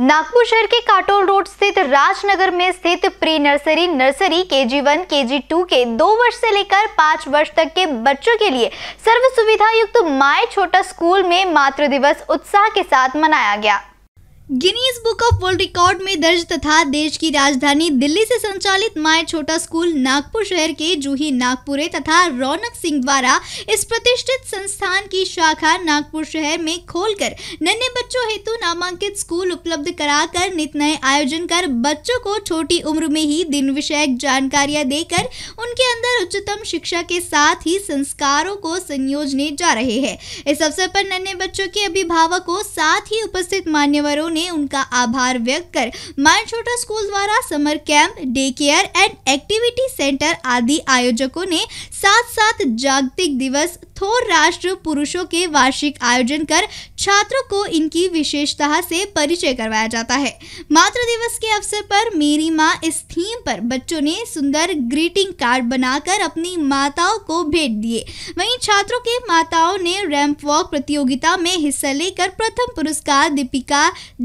नागपुर शहर के काटोल रोड स्थित राजनगर में स्थित प्री नर्सरी नर्सरी के जी वन के जी टू के दो वर्ष से लेकर पांच वर्ष तक के बच्चों के लिए सर्व सुविधा युक्त माय छोटा स्कूल में मातृ दिवस उत्साह के साथ मनाया गया Guinness book of world record में दर्ज तथा देश की राजधानी दिल्ली से संचालित माय छोटा स्कूल नागपुर शहर के जूही नागपुरे तथा रौनक सिंह द्वारा इस प्रतिष्ठित संस्थान की शाखा नागपुर शहर में खोलकर नन्हे बच्चों हेतु नामांकित स्कूल उपलब्ध कराकर नित नए आयोजन कर बच्चों को छोटी उम्र में ही दिन विषयक जानकारियां देकर उनके अंदर उच्चतम शिक्षा के साथ ही संस्कारों को संयोजने जा रहे हैं इस अवसर पर नन्हे बच्चों के अभिभावकों साथ ही उपस्थित मान्यवरों ने उनका आभार व्यक्त कर छोटा स्कूल द्वारा summer camp day care and activity centre आदि आयोजकों ने साथ साथ जागतिक दिवस थोर राष्ट्र पुरुषों के वार्षिक आयोजन कर छात्रों को इनकी विशेषता से परिचय करवाया जाता है मातृ दिवस के अवसर पर मेरी माँ इस थीम पर बच्चों ने सुंदर ग्रीटिंग कार्ड बनाकर अपनी माताओं को भेंट दिए वहीं छात्रों के माताओं ने रैंप वॉक प्रतियोगिता में हिस्सा लेकर प्रथम पुरस्कार दीपिका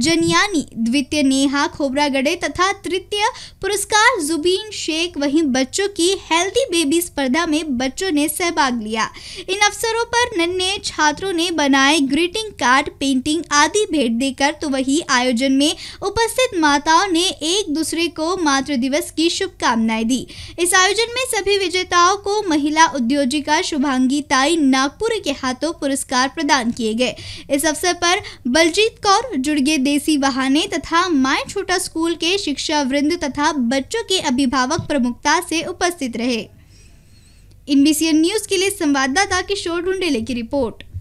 जनियानी द्वितीय नेहा खोबरागड़े तथा तृतीय पुरस्कार जुबीन शेख वहीं बच्चों की हेल्दी बेबी स्पर्धा में बच्चों ने सहभाग लिया इन अवसरों पर नन्हे छात्रों ने बनाए ग्रीटिंग कार्ड पेंटिंग आदि भेंट देकर तो वही आयोजन में उपस्थित माताओं ने एक दूसरे को मातृ दिवस की शुभकामनाएं दी इस आयोजन में सभी विजेताओं को महिला उद्योजिका शुभांगी ताई नागपुर के हाथों पुरस्कार प्रदान किए गए इस अवसर पर बलजीत कौर जुड़गे देसी बहाने तथा माए छोटा स्कूल के शिक्षा वृंद तथा बच्चों के अभिभावक प्रमुखता से उपस्थित रहे इनबीसीएन न्यूज के लिए संवाददाता किशोर ढूंढेले की रिपोर्ट